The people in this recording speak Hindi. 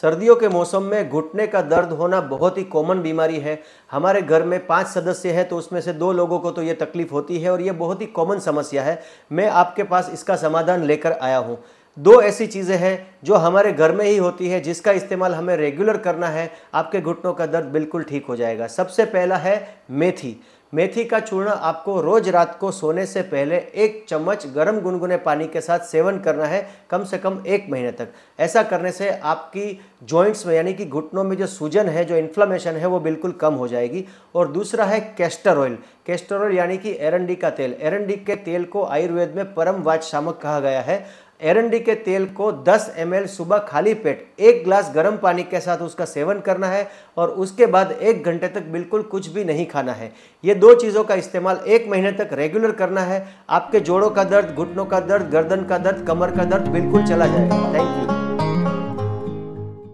सर्दियों के मौसम में घुटने का दर्द होना बहुत ही कॉमन बीमारी है हमारे घर में पांच सदस्य हैं तो उसमें से दो लोगों को तो ये तकलीफ होती है और ये बहुत ही कॉमन समस्या है मैं आपके पास इसका समाधान लेकर आया हूँ दो ऐसी चीज़ें हैं जो हमारे घर में ही होती है जिसका इस्तेमाल हमें रेगुलर करना है आपके घुटनों का दर्द बिल्कुल ठीक हो जाएगा सबसे पहला है मेथी मेथी का चूर्ण आपको रोज रात को सोने से पहले एक चम्मच गर्म गुनगुने पानी के साथ सेवन करना है कम से कम एक महीने तक ऐसा करने से आपकी जॉइंट्स में यानी कि घुटनों में जो सूजन है जो इन्फ्लामेशन है वो बिल्कुल कम हो जाएगी और दूसरा है कैस्टर ऑयल केस्टोरल यानी कि एरंडी का तेल एरंडी के तेल को आयुर्वेद में परम शामक कहा गया है एरंडी के तेल को 10 एम सुबह खाली पेट एक ग्लास गर्म पानी के साथ उसका सेवन करना है और उसके बाद एक घंटे तक बिल्कुल कुछ भी नहीं खाना है ये दो चीज़ों का इस्तेमाल एक महीने तक रेगुलर करना है आपके जोड़ों का दर्द घुटनों का दर्द गर्दन का दर्द कमर का दर्द बिल्कुल चला जाएगा थैंक यू